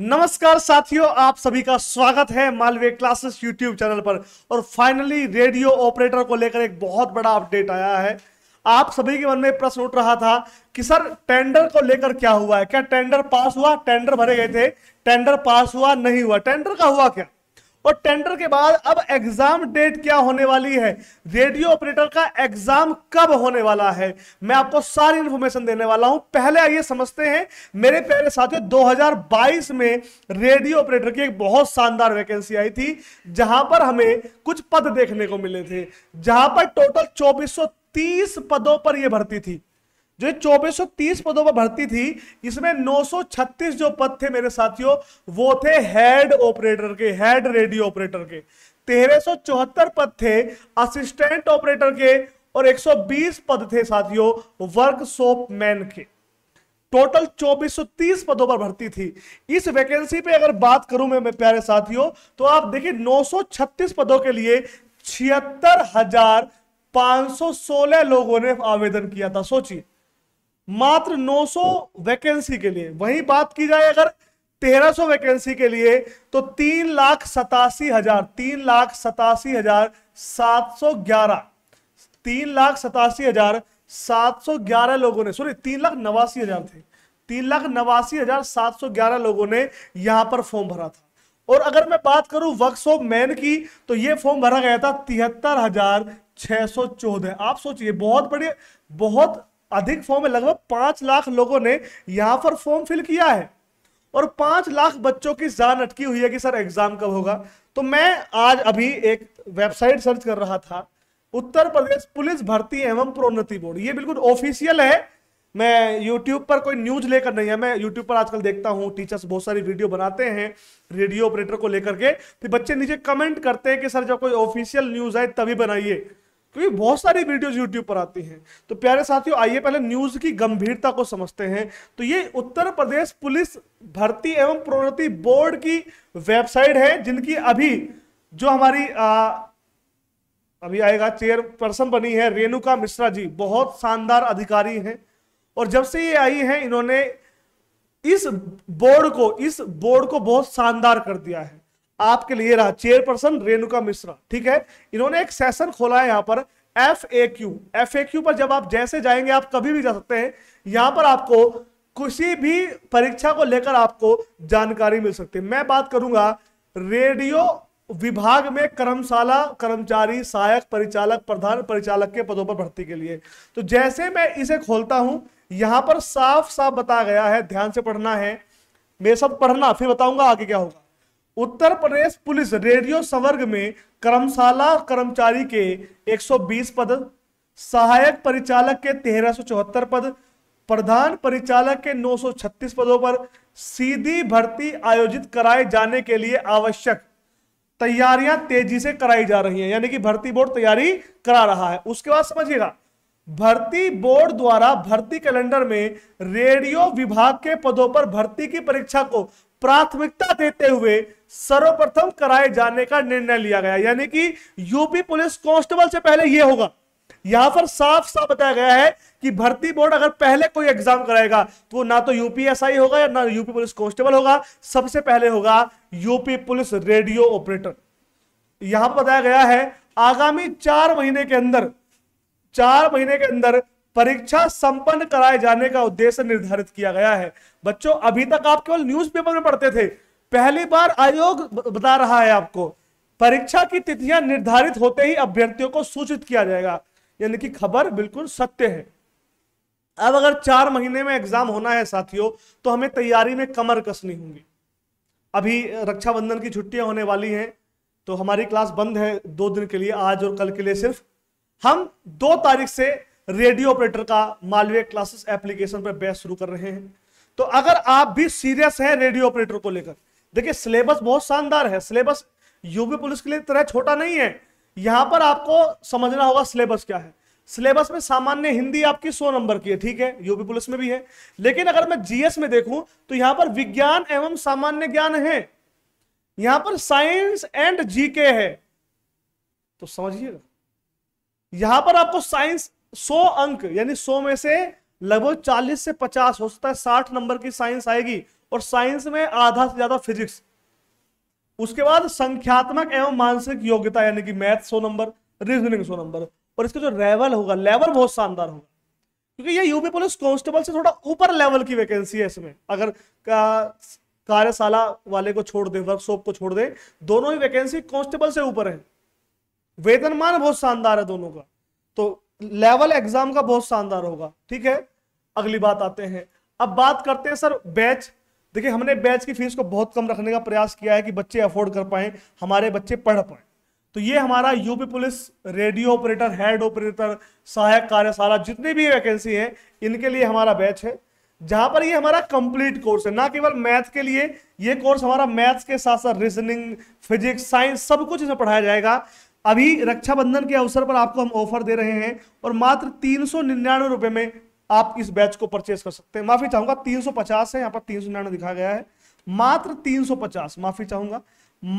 नमस्कार साथियों आप सभी का स्वागत है मालवे क्लासेस यूट्यूब चैनल पर और फाइनली रेडियो ऑपरेटर को लेकर एक बहुत बड़ा अपडेट आया है आप सभी के मन में प्रश्न उठ रहा था कि सर टेंडर को लेकर क्या हुआ है क्या टेंडर पास हुआ टेंडर भरे गए थे टेंडर पास हुआ नहीं हुआ टेंडर का हुआ क्या और टेंडर के बाद अब एग्जाम डेट क्या होने वाली है रेडियो ऑपरेटर का एग्जाम कब होने वाला है मैं आपको सारी इंफॉर्मेशन देने वाला हूं पहले आइए समझते हैं मेरे प्यारे साथियों 2022 में रेडियो ऑपरेटर की एक बहुत शानदार वैकेंसी आई थी जहां पर हमें कुछ पद देखने को मिले थे जहां पर टोटल चौबीस पदों पर यह भर्ती थी जो चौबीस पदों पर भर्ती थी इसमें 936 जो पद थे मेरे साथियों वो थे हेड ऑपरेटर के हेड रेडियो ऑपरेटर के तेरह पद थे असिस्टेंट ऑपरेटर के और 120 पद थे साथियों वर्कशॉप मैन के टोटल 2430 पदों पर भर्ती थी इस वैकेंसी पे अगर बात करूं मैं, मैं प्यारे साथियों तो आप देखिए 936 पदों के लिए छिहत्तर हजार 516 लोगों ने आवेदन किया था सोचिए मात्र 900 वैकेंसी के लिए वही बात की जाए अगर 1300 वैकेंसी के लिए तो तीन लाख सतासी हजार तीन लाख सतासी हजार सात सौ ग्यारह तीन लाख सतासी हजार सात सौ ग्यारह लोगों ने सॉरी तीन लाख नवासी हजार थे तीन लाख नवासी हजार सात सौ ग्यारह लोगों ने यहां पर फॉर्म भरा था और अगर मैं बात करूं वर्कशॉप मैन की तो ये फॉर्म भरा गया था तिहत्तर हजार छह सौ चौदह आप सोचिए बहुत बढ़िया बहुत अधिक फॉर्म है लगभग पांच लाख लोगों ने यहां पर फॉर्म फिल किया है और पांच लाख बच्चों की जान अटकी हुई है कि सर एग्जाम कब होगा तो मैं आज अभी एक वेबसाइट सर्च कर रहा था उत्तर प्रदेश पुलिस भर्ती एवं प्रोन्नति बोर्ड ये बिल्कुल ऑफिशियल है मैं यूट्यूब पर कोई न्यूज लेकर नहीं है मैं यूट्यूब पर आजकल देखता हूँ टीचर्स बहुत सारी वीडियो बनाते हैं रेडियो ऑपरेटर को लेकर के तो बच्चे नीचे कमेंट करते हैं कि सर जब कोई ऑफिशियल न्यूज आए तभी बनाइए क्योंकि तो बहुत सारी वीडियोज यूट्यूब पर आती हैं तो प्यारे साथियों आइए पहले न्यूज की गंभीरता को समझते हैं तो ये उत्तर प्रदेश पुलिस भर्ती एवं प्रोन्नति बोर्ड की वेबसाइट है जिनकी अभी जो हमारी आ, अभी आएगा चेयरपर्सन बनी है रेणुका मिश्रा जी बहुत शानदार अधिकारी हैं और जब से ये आई हैं इन्होंने इस बोर्ड को इस बोर्ड को बहुत शानदार कर दिया है आपके लिए रहा चेयरपर्सन रेणुका मिश्रा ठीक है इन्होंने एक सेशन खोला है यहाँ पर F A Q F A Q पर जब आप जैसे जाएंगे आप कभी भी जा सकते हैं यहाँ पर आपको किसी भी परीक्षा को लेकर आपको जानकारी मिल सकती है मैं बात करूंगा रेडियो विभाग में कर्मशाला कर्मचारी सहायक परिचालक प्रधान परिचालक के पदों पर भर्ती के लिए तो जैसे मैं इसे खोलता हूं यहां पर साफ साफ बताया गया है ध्यान से पढ़ना है मैं सब पढ़ना फिर बताऊंगा आगे क्या होगा उत्तर प्रदेश पुलिस रेडियो संवर्ग में कर्मशाला कर्मचारी के 120 पद सहायक परिचालक के तेरह पद प्रधान परिचालक के 936 पदों पर सीधी भर्ती आयोजित कराए जाने के लिए आवश्यक तैयारियां तेजी से कराई जा रही हैं यानी कि भर्ती बोर्ड तैयारी करा रहा है उसके बाद समझिएगा भर्ती बोर्ड द्वारा भर्ती कैलेंडर में रेडियो विभाग के पदों पर भर्ती की परीक्षा को प्राथमिकता देते हुए सर्वप्रथम कराए जाने का निर्णय लिया गया यानी कि यूपी पुलिस कांस्टेबल से पहले यह होगा यहां पर साफ साफ बताया गया है कि भर्ती बोर्ड अगर पहले कोई एग्जाम कराएगा तो ना तो यूपीएसआई होगा या ना यूपी पुलिस कांस्टेबल होगा सबसे पहले होगा यूपी पुलिस रेडियो ऑपरेटर यहां पर बताया गया है आगामी चार महीने के अंदर चार महीने के अंदर परीक्षा संपन्न कराए जाने का उद्देश्य निर्धारित किया गया है बच्चों अभी तक आप केवल न्यूज़पेपर में पढ़ते थे पहली बार आयोग बता रहा है आपको परीक्षा की तिथियां निर्धारित होते ही अभ्यर्थियों को सूचित किया जाएगा यानी कि खबर बिल्कुल सत्य है अब अगर चार महीने में एग्जाम होना है साथियों तो हमें तैयारी में कमर कसनी होगी अभी रक्षाबंधन की छुट्टियां होने वाली हैं तो हमारी क्लास बंद है दो दिन के लिए आज और कल के लिए सिर्फ हम दो तारीख से रेडियो ऑपरेटर का मालवीय क्लासेस एप्लीकेशन पर बैस शुरू कर रहे हैं तो अगर आप भी सीरियस हैं रेडियो ऑपरेटर को लेकर देखिए सिलेबस बहुत शानदार है सिलेबस यूपी पुलिस के लिए तरह छोटा नहीं है यहां पर आपको समझना होगा सिलेबस क्या है सिलेबस में सामान्य हिंदी आपकी सौ नंबर की है ठीक है यूपी पुलिस में भी है लेकिन अगर मैं जीएस में देखूं तो यहां पर विज्ञान एवं सामान्य ज्ञान है यहां पर साइंस एंड जीके है तो समझिएगा यहां पर आपको साइंस सो अंक यानी सो में से लगभग चालीस से पचास हो सकता है साठ नंबर की साइंस आएगी और साइंस में आधा से ज्यादा फिजिक्स उसके बाद संख्यात्मक एवं मानसिक योग्यता यानी कि मैथ सो नंबर रीजनिंग सो नंबर और इसका जो लेवल होगा लेवल बहुत शानदार होगा क्योंकि ये यूपी पुलिस कांस्टेबल से थोड़ा ऊपर लेवल की वैकेंसी है इसमें अगर का, कार्यशाला वाले को छोड़ दे वर्कशॉप को छोड़ दे दोनों ही वैकेंसी कांस्टेबल से ऊपर है वेतनमान बहुत शानदार है दोनों का तो लेवल एग्जाम का बहुत शानदार होगा ठीक है अगली बात आते हैं अब बात करते हैं सर बैच देखिए हमने बैच की फीस को बहुत कम रखने का प्रयास किया है कि बच्चे अफोर्ड कर पाए हमारे बच्चे पढ़ पाए तो ये हमारा UP police radio operator head operator सहायक कार्यशाला जितनी भी वैकेंसी है इनके लिए हमारा बैच है जहां पर ये हमारा कंप्लीट कोर्स है ना केवल मैथ के लिए ये कोर्स हमारा मैथ्स के साथ साथ रीजनिंग फिजिक्स साइंस सब कुछ इसमें पढ़ाया जाएगा अभी रक्षाबंधन के अवसर पर आपको हम ऑफर दे रहे हैं और मात्र तीन सौ निन्यानवे रुपए में आप इस बैच को परचेज कर सकते हैं माफी चाहूंगा 350 है यहाँ पर तीन सौ दिखाया गया है मात्र 350 माफी चाहूंगा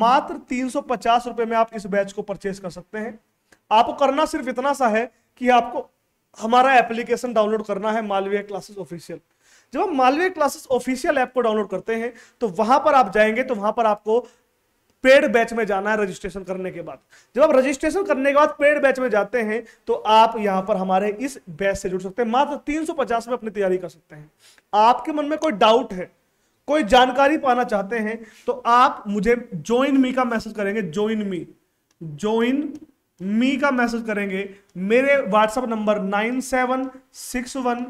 मात्र 350 रुपए में आप इस बैच को परचेज कर सकते हैं आपको करना सिर्फ इतना सा है कि आपको हमारा एप्लीकेशन डाउनलोड करना है मालवीय क्लासेस ऑफिशियल जब हम मालवीय क्लासेस ऑफिशियल ऐप को डाउनलोड करते हैं तो वहां पर आप जाएंगे तो वहां पर आपको पेड बैच में जाना है रजिस्ट्रेशन करने के बाद जब आप रजिस्ट्रेशन करने के बाद पेड बैच में जाते हैं तो आप यहां पर हमारे इस बैच से जुड़ सकते हैं मात्र तीन में अपनी तैयारी कर सकते हैं आपके मन में कोई डाउट है कोई जानकारी पाना चाहते हैं तो आप मुझे ज्वाइन मी का मैसेज करेंगे ज्वाइन मी ज्वाइन मी का मैसेज करेंगे मेरे WhatsApp number nine seven six one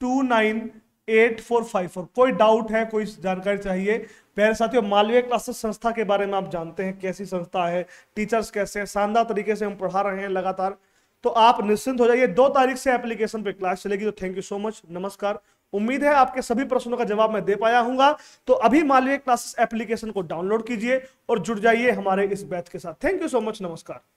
two nine eight four five four कोई डाउट है कोई जानकारी चाहिए प्यारे साथियों मालवीय क्लासेस संस्था के बारे में आप जानते हैं कैसी संस्था है टीचर्स कैसे हैं शानदार तरीके से हम पढ़ा रहे हैं लगातार तो आप निश्चिंत हो जाइए दो तारीख से एप्लीकेशन पे क्लास चलेगी तो थैंक यू सो मच नमस्कार उम्मीद है आपके सभी प्रश्नों का जवाब मैं दे पाया हूंगा तो अभी मालवीय क्लासेस एप्लीकेशन को डाउनलोड कीजिए और जुड़ जाइए हमारे इस बैच के साथ थैंक यू सो मच नमस्कार